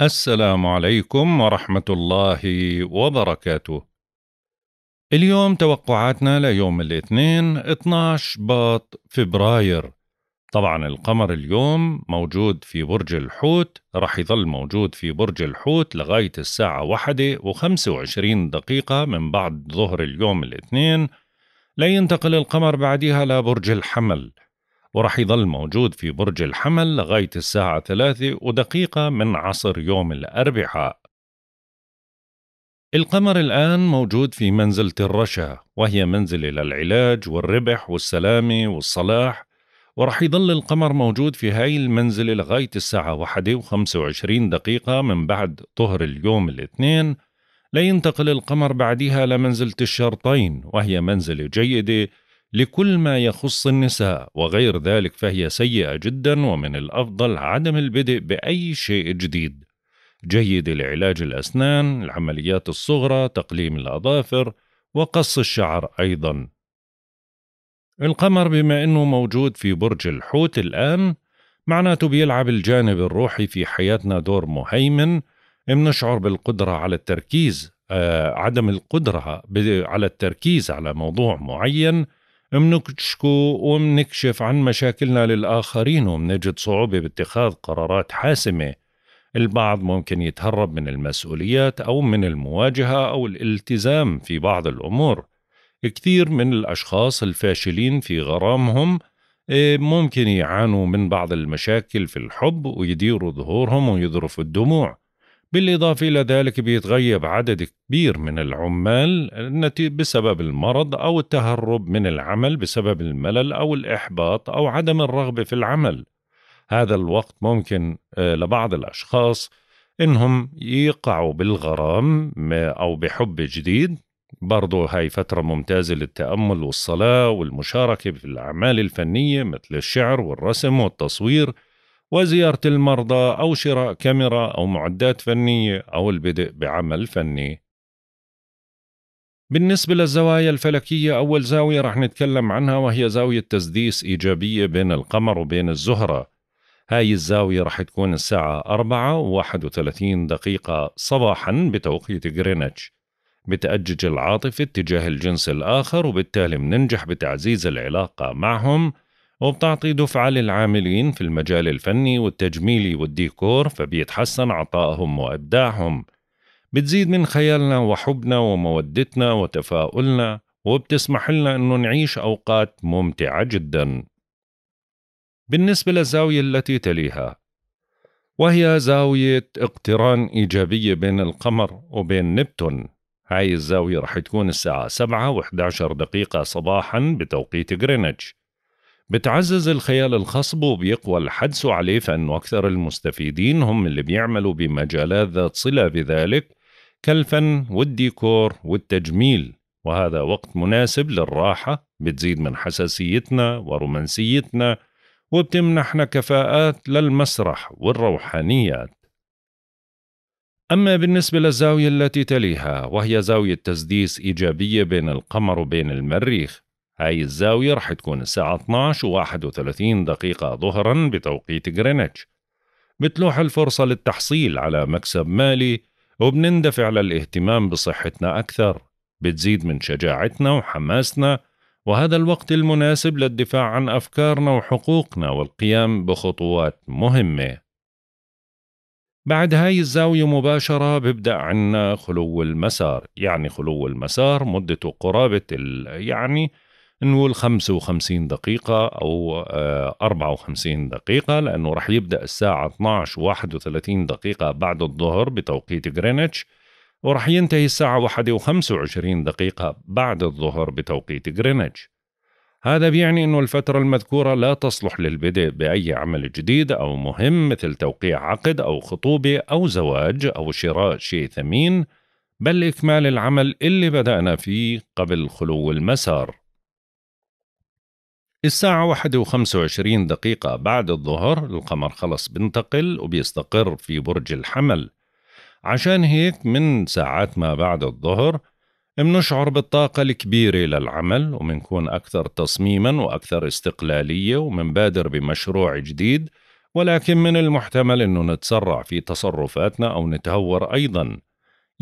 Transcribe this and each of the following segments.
السلام عليكم ورحمة الله وبركاته. اليوم توقعاتنا ليوم الاثنين 12 باط فبراير. طبعا القمر اليوم موجود في برج الحوت رح يظل موجود في برج الحوت لغاية الساعة واحدة وخمسة وعشرين دقيقة من بعد ظهر اليوم الاثنين لينتقل القمر بعدها لبرج الحمل وراح يظل موجود في برج الحمل لغاية الساعة ثلاثة ودقيقة من عصر يوم الأربعاء القمر الآن موجود في منزلة الرشا وهي منزلة للعلاج والربح والسلامة والصلاح ورح يظل القمر موجود في هاي المنزلة لغاية الساعة واحدة وخمسة وعشرين دقيقة من بعد ظهر اليوم الاثنين لينتقل القمر بعدها لمنزلة الشرطين وهي منزلة جيدة لكل ما يخص النساء وغير ذلك فهي سيئة جدا ومن الأفضل عدم البدء بأي شيء جديد جيد لعلاج الأسنان العمليات الصغرى تقليم الأظافر وقص الشعر أيضا القمر بما أنه موجود في برج الحوت الآن معناته بيلعب الجانب الروحي في حياتنا دور مهيمن بنشعر بالقدرة على التركيز آه عدم القدرة على التركيز على موضوع معين منكشكو ومنكشف عن مشاكلنا للآخرين ومنجد صعوبة باتخاذ قرارات حاسمة البعض ممكن يتهرب من المسؤوليات أو من المواجهة أو الالتزام في بعض الأمور كثير من الأشخاص الفاشلين في غرامهم آه، ممكن يعانوا من بعض المشاكل في الحب ويديروا ظهورهم ويذرفوا الدموع بالإضافة إلى ذلك بيتغيب عدد كبير من العمال بسبب المرض أو التهرب من العمل بسبب الملل أو الإحباط أو عدم الرغبة في العمل هذا الوقت ممكن آه، لبعض الأشخاص إنهم يقعوا بالغرام أو بحب جديد برضو هاي فترة ممتازة للتأمل والصلاة والمشاركة في الأعمال الفنية مثل الشعر والرسم والتصوير وزيارة المرضى أو شراء كاميرا أو معدات فنية أو البدء بعمل فني. بالنسبة للزوايا الفلكية أول زاوية رح نتكلم عنها وهي زاوية تسديس إيجابية بين القمر وبين الزهرة هاي الزاوية رح تكون الساعة 4 و 31 دقيقة صباحا بتوقيت غرينتش بتأجج العاطفة اتجاه الجنس الآخر وبالتالي مننجح بتعزيز العلاقة معهم وبتعطي دفعة للعاملين في المجال الفني والتجميلي والديكور فبيتحسن عطائهم وإبداعهم بتزيد من خيالنا وحبنا ومودتنا وتفاؤلنا وبتسمح لنا أنه نعيش أوقات ممتعة جدا بالنسبة للزاوية التي تليها وهي زاوية اقتران إيجابية بين القمر وبين نبتون هاي الزاوية رح تكون الساعة 7 و11 دقيقة صباحا بتوقيت غرينتش بتعزز الخيال الخصب وبيقوى الحدس عليه فإنه أكثر المستفيدين هم اللي بيعملوا بمجالات ذات صلة بذلك كالفن والديكور والتجميل وهذا وقت مناسب للراحة بتزيد من حساسيتنا ورومانسيتنا وبتمنحنا كفاءات للمسرح والروحانيات أما بالنسبة للزاوية التي تليها وهي زاوية تسديس إيجابية بين القمر وبين المريخ هاي الزاوية رح تكون الساعة 12 و 31 دقيقة ظهرا بتوقيت غرينتش بتلوح الفرصة للتحصيل على مكسب مالي وبنندفع للاهتمام بصحتنا أكثر بتزيد من شجاعتنا وحماسنا وهذا الوقت المناسب للدفاع عن أفكارنا وحقوقنا والقيام بخطوات مهمة بعد هاي الزاوية مباشرة ببدأ عنا خلو المسار يعني خلو المسار مدته قرابة يعني نقول 55 دقيقة أو 54 آه، دقيقة لأنه راح يبدأ الساعة 12 و31 دقيقة بعد الظهر بتوقيت غرينتش ورح ينتهي الساعة 1 و25 دقيقة بعد الظهر بتوقيت غرينتش هذا بيعني أنه الفترة المذكورة لا تصلح للبدء بأي عمل جديد أو مهم مثل توقيع عقد أو خطوبة أو زواج أو شراء شيء ثمين بل إكمال العمل اللي بدأنا فيه قبل خلو المسار الساعة واحد وخمسة دقيقة بعد الظهر القمر خلص بنتقل وبيستقر في برج الحمل عشان هيك من ساعات ما بعد الظهر منشعر بالطاقة الكبيرة للعمل ومنكون أكثر تصميما وأكثر استقلالية ومنبادر بمشروع جديد ولكن من المحتمل أنه نتسرع في تصرفاتنا أو نتهور أيضاً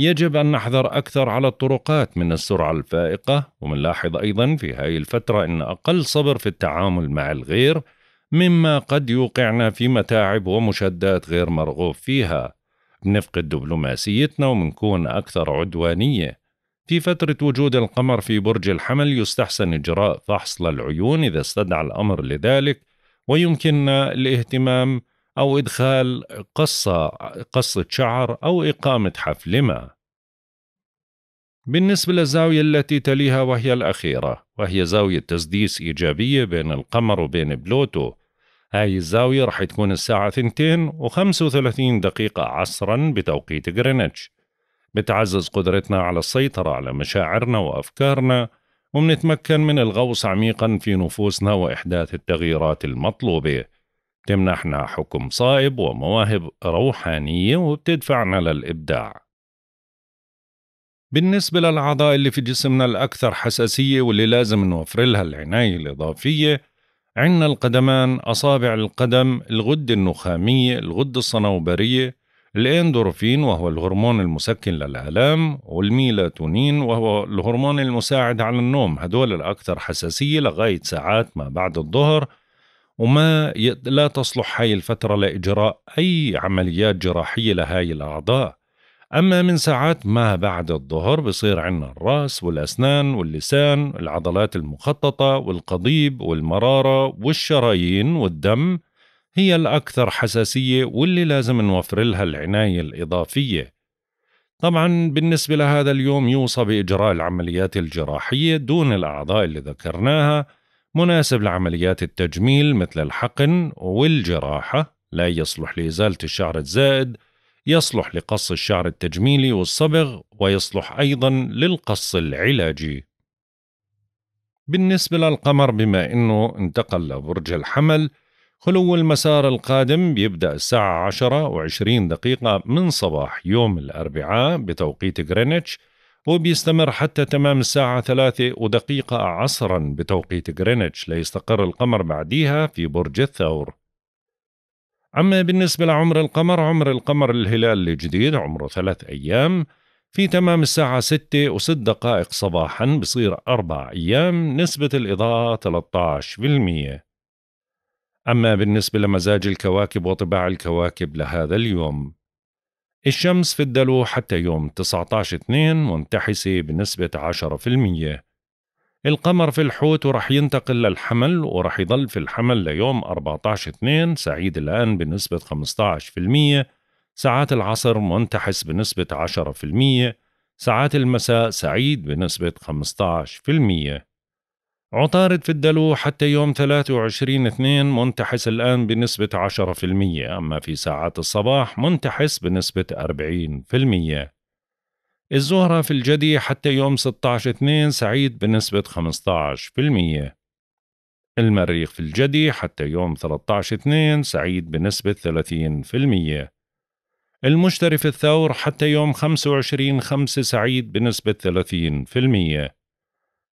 يجب أن نحذر أكثر على الطرقات من السرعة الفائقة ومنلاحظ أيضا في هذه الفترة أن أقل صبر في التعامل مع الغير مما قد يوقعنا في متاعب ومشدات غير مرغوب فيها بنفقد دبلوماسيتنا ومنكون أكثر عدوانية في فترة وجود القمر في برج الحمل يستحسن إجراء فحص للعيون إذا استدعى الأمر لذلك ويمكننا الاهتمام أو إدخال قصة قصة شعر أو إقامة حفل ما. بالنسبة للزاوية التي تليها وهي الأخيرة وهي زاوية تسديس إيجابية بين القمر وبين بلوتو هاي الزاوية رح تكون الساعة 2 و35 دقيقة عصرا بتوقيت غرينتش بتعزز قدرتنا على السيطرة على مشاعرنا وأفكارنا ومنتمكن من الغوص عميقا في نفوسنا وإحداث التغييرات المطلوبة بتمنحنا حكم صائب ومواهب روحانية وبتدفعنا للإبداع بالنسبة للأعضاء اللي في جسمنا الأكثر حساسية واللي لازم نوفر لها العناية الإضافية عنا القدمان، أصابع القدم، الغدة النخامية، الغدة الصنوبرية، الإندورفين وهو الهرمون المسكن للآلام، والميلاتونين وهو الهرمون المساعد على النوم، هدول الأكثر حساسية لغاية ساعات ما بعد الظهر وما لا تصلح هاي الفترة لإجراء أي عمليات جراحية لهاي الأعضاء أما من ساعات ما بعد الظهر بصير عنا الرأس والأسنان واللسان العضلات المخططة والقضيب والمرارة والشرايين والدم هي الأكثر حساسية واللي لازم نوفر لها العناية الإضافية طبعا بالنسبة لهذا اليوم يوصى بإجراء العمليات الجراحية دون الأعضاء اللي ذكرناها مناسب لعمليات التجميل مثل الحقن والجراحة لا يصلح لإزالة الشعر الزائد يصلح لقص الشعر التجميلي والصبغ ويصلح أيضا للقص العلاجي بالنسبة للقمر بما أنه انتقل لبرج الحمل خلو المسار القادم بيبدأ الساعة عشرة وعشرين دقيقة من صباح يوم الأربعاء بتوقيت غرينتش وبيستمر حتى تمام الساعة ثلاثة ودقيقة عصرا بتوقيت غرينتش ليستقر القمر بعديها في برج الثور أما بالنسبة لعمر القمر عمر القمر الهلال الجديد عمره ثلاث أيام في تمام الساعة ستة وست دقائق صباحا بصير أربع أيام نسبة الإضاءة 13% أما بالنسبة لمزاج الكواكب وطباع الكواكب لهذا اليوم الشمس في الدلو حتى يوم 19/2 منتحسة بنسبة 10% القمر في الحوت ورح ينتقل للحمل ورح يضل في الحمل ليوم 14/2 سعيد الآن بنسبة 15% ساعات العصر منتحس بنسبة 10% ساعات المساء سعيد بنسبة 15% عطارد في الدلو حتى يوم 23 2 منتحس الآن بنسبة 10% أما في ساعات الصباح منتحس بنسبة 40% الزهرة في الجدي حتى يوم 16 2 سعيد بنسبة 15% المريخ في الجدي حتى يوم 13 2 سعيد بنسبة 30% المشتري في الثور حتى يوم 25 5 سعيد بنسبة 30%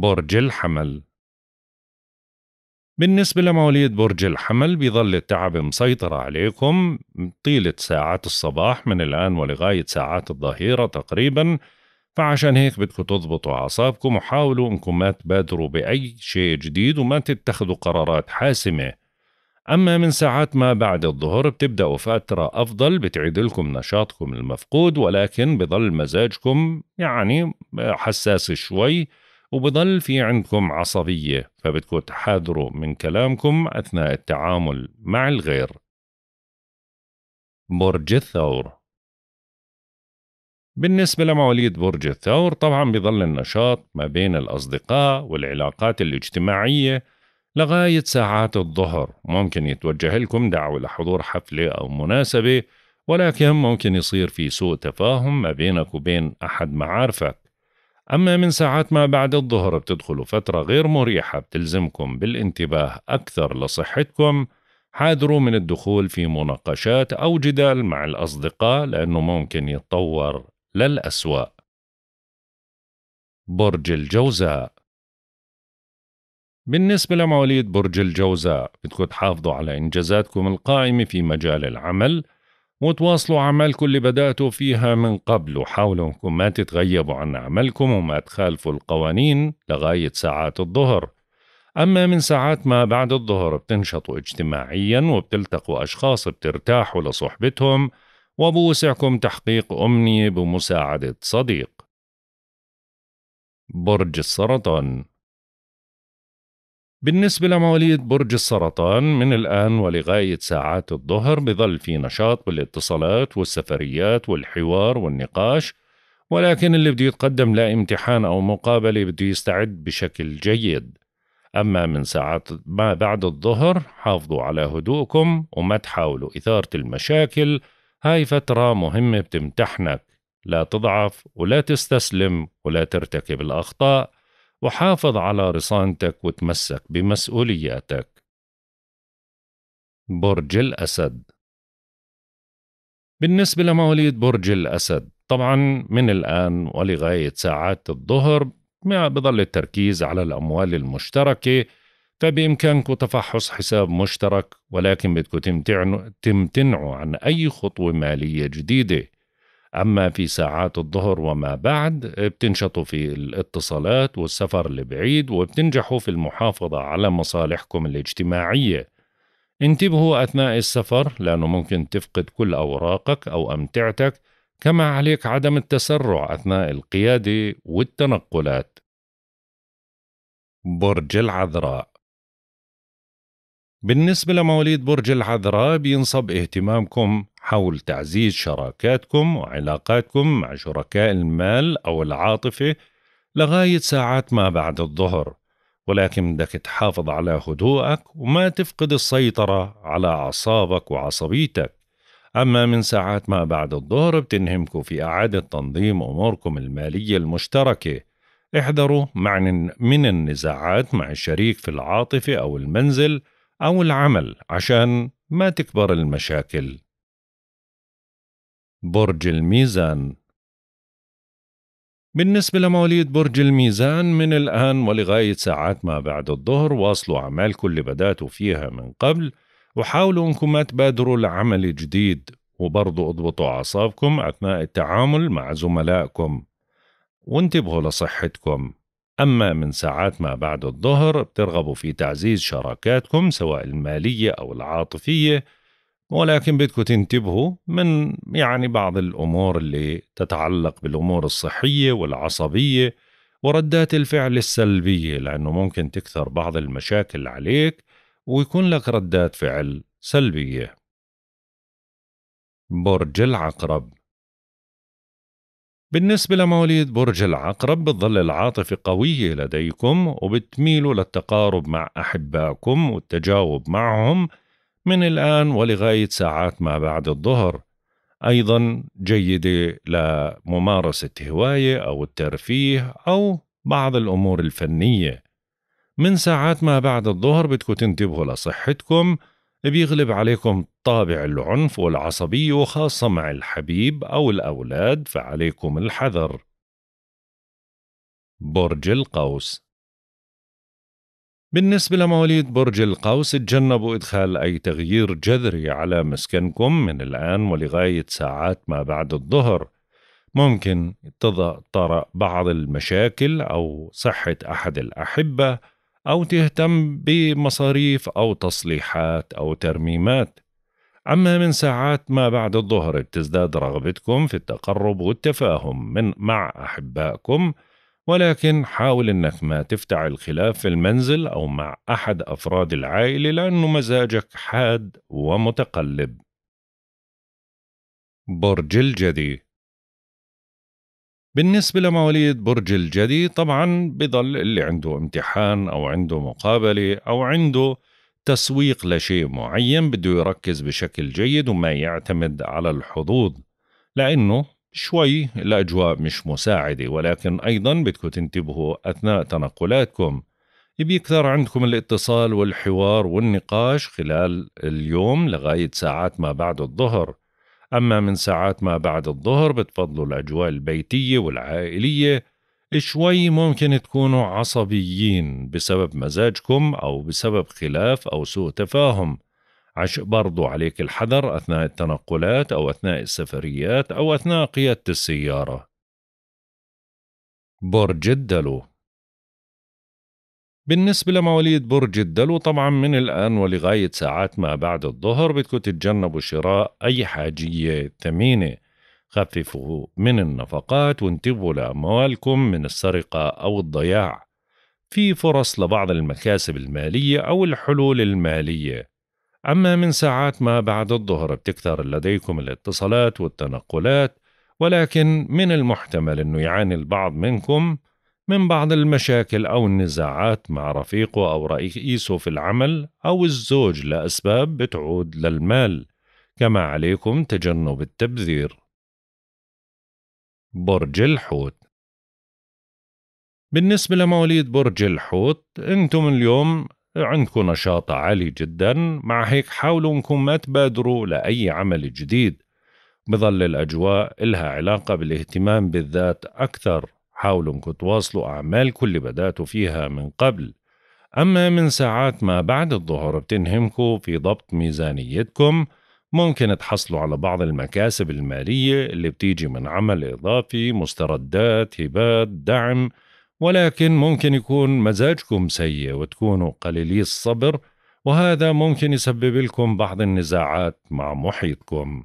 برج الحمل بالنسبة لمواليد برج الحمل بيظل التعب مسيطر عليكم طيلة ساعات الصباح من الآن ولغاية ساعات الظهيرة تقريبا فعشان هيك بدكم تضبطوا أعصابكم وحاولوا أنكم ما تبادروا بأي شيء جديد وما تتخذوا قرارات حاسمة أما من ساعات ما بعد الظهر بتبدأوا فترة أفضل بتعيد لكم نشاطكم المفقود ولكن بظل مزاجكم يعني حساس شوي وبضل في عندكم عصبية فبدكم تحاذروا من كلامكم أثناء التعامل مع الغير برج الثور بالنسبة لمواليد برج الثور طبعا بظل النشاط ما بين الأصدقاء والعلاقات الاجتماعية لغاية ساعات الظهر ممكن يتوجه لكم دعوة لحضور حفلة أو مناسبة ولكن ممكن يصير في سوء تفاهم ما بينك وبين أحد معارفك أما من ساعات ما بعد الظهر بتدخلوا فترة غير مريحة بتلزمكم بالانتباه أكثر لصحتكم حاذروا من الدخول في مناقشات أو جدال مع الأصدقاء لأنه ممكن يتطور للأسوأ برج الجوزاء بالنسبة لمواليد برج الجوزاء بدكم تحافظوا على إنجازاتكم القائمة في مجال العمل وتواصلوا أعمالكم اللي بدأتوا فيها من قبل وحاولوا أنكم ما تتغيبوا عن عملكم وما تخالفوا القوانين لغاية ساعات الظهر أما من ساعات ما بعد الظهر بتنشطوا اجتماعيا وبتلتقوا أشخاص بترتاحوا لصحبتهم وبوسعكم تحقيق أمنية بمساعدة صديق برج السرطان بالنسبة لمواليد برج السرطان من الآن ولغاية ساعات الظهر بظل في نشاط بالاتصالات والسفريات والحوار والنقاش ولكن اللي بده يتقدم لامتحان أو مقابلة بده يستعد بشكل جيد أما من ساعات ما بعد الظهر حافظوا على هدوءكم وما تحاولوا إثارة المشاكل هاي فترة مهمة بتمتحنك لا تضعف ولا تستسلم ولا ترتكب الأخطاء وحافظ على رصانتك وتمسك بمسؤولياتك برج الأسد بالنسبة لمواليد برج الأسد طبعا من الآن ولغاية ساعات الظهر بضل التركيز على الأموال المشتركة فبإمكانكم تفحص حساب مشترك ولكن بدكم تمتنعوا عن أي خطوة مالية جديدة أما في ساعات الظهر وما بعد بتنشطوا في الاتصالات والسفر البعيد وبتنجحوا في المحافظة على مصالحكم الاجتماعية انتبهوا أثناء السفر لأنه ممكن تفقد كل أوراقك أو أمتعتك كما عليك عدم التسرع أثناء القيادة والتنقلات برج العذراء بالنسبة لمواليد برج العذراء بينصب اهتمامكم حول تعزيز شراكاتكم وعلاقاتكم مع شركاء المال أو العاطفة لغاية ساعات ما بعد الظهر ولكن بدك تحافظ على هدوءك وما تفقد السيطرة على أعصابك وعصبيتك أما من ساعات ما بعد الظهر بتنهمكم في إعادة تنظيم أموركم المالية المشتركة احذروا من النزاعات مع الشريك في العاطفة أو المنزل أو العمل عشان ما تكبر المشاكل برج الميزان بالنسبة لمواليد برج الميزان من الآن ولغاية ساعات ما بعد الظهر واصلوا أعمالكم اللي بدأتوا فيها من قبل وحاولوا أنكم ما تبادروا لعمل جديد وبرضو اضبطوا أعصابكم أثناء التعامل مع زملائكم وانتبهوا لصحتكم أما من ساعات ما بعد الظهر بترغبوا في تعزيز شراكاتكم سواء المالية أو العاطفية ولكن بدكم تنتبهوا من يعني بعض الأمور اللي تتعلق بالأمور الصحية والعصبية وردات الفعل السلبية لأنه ممكن تكثر بعض المشاكل عليك ويكون لك ردات فعل سلبية برج العقرب بالنسبة لمواليد برج العقرب بتظل العاطفة قوية لديكم وبتميلوا للتقارب مع أحبائكم والتجاوب معهم من الآن ولغاية ساعات ما بعد الظهر أيضا جيدة لممارسة هواية أو الترفيه أو بعض الأمور الفنية من ساعات ما بعد الظهر بدكم تنتبهوا لصحتكم بيغلب عليكم طابع العنف والعصبية وخاصة مع الحبيب أو الأولاد فعليكم الحذر برج القوس بالنسبة لمواليد برج القوس تجنبوا إدخال أي تغيير جذري على مسكنكم من الآن ولغاية ساعات ما بعد الظهر ممكن تظهر بعض المشاكل أو صحة أحد الأحبة أو تهتم بمصاريف أو تصليحات أو ترميمات أما من ساعات ما بعد الظهر بتزداد رغبتكم في التقرب والتفاهم من مع أحبائكم ولكن حاول إنك ما تفتح الخلاف في المنزل أو مع أحد أفراد العائلة لأنه مزاجك حاد ومتقلب برج الجدي بالنسبة لمواليد برج الجدي طبعا بضل اللي عنده امتحان أو عنده مقابلة أو عنده تسويق لشيء معين بده يركز بشكل جيد وما يعتمد على الحظوظ لأنه شوي الأجواء مش مساعدة ولكن أيضا بدكم تنتبهوا أثناء تنقلاتكم بيكثر عندكم الاتصال والحوار والنقاش خلال اليوم لغاية ساعات ما بعد الظهر أما من ساعات ما بعد الظهر بتفضلوا الأجواء البيتية والعائلية شوي ممكن تكونوا عصبيين بسبب مزاجكم أو بسبب خلاف أو سوء تفاهم عش برضو عليك الحذر أثناء التنقلات أو أثناء السفريات أو أثناء قيادة السيارة برج الدلو بالنسبة لمواليد برج الدلو طبعا من الآن ولغاية ساعات ما بعد الظهر بدكم تتجنبوا شراء أي حاجية ثمينة خففوا من النفقات وانتبهوا لأموالكم من السرقة أو الضياع في فرص لبعض المكاسب المالية أو الحلول المالية أما من ساعات ما بعد الظهر بتكثر لديكم الاتصالات والتنقلات ولكن من المحتمل أنه يعاني البعض منكم من بعض المشاكل أو النزاعات مع رفيقه أو رئيسه في العمل أو الزوج لأسباب بتعود للمال كما عليكم تجنب التبذير برج الحوت بالنسبة لمواليد برج الحوت انتم اليوم عندكم نشاط عالي جدا مع هيك حاولوا انكم ما تبادروا لأي عمل جديد بظل الأجواء إلها علاقة بالاهتمام بالذات أكثر حاولوا انكم تواصلوا أعمالكم اللي بدأتوا فيها من قبل أما من ساعات ما بعد الظهر بتنهمكوا في ضبط ميزانيتكم ممكن تحصلوا على بعض المكاسب المالية اللي بتيجي من عمل إضافي مستردات هبات دعم ولكن ممكن يكون مزاجكم سيء وتكونوا قليلي الصبر وهذا ممكن يسبب لكم بعض النزاعات مع محيطكم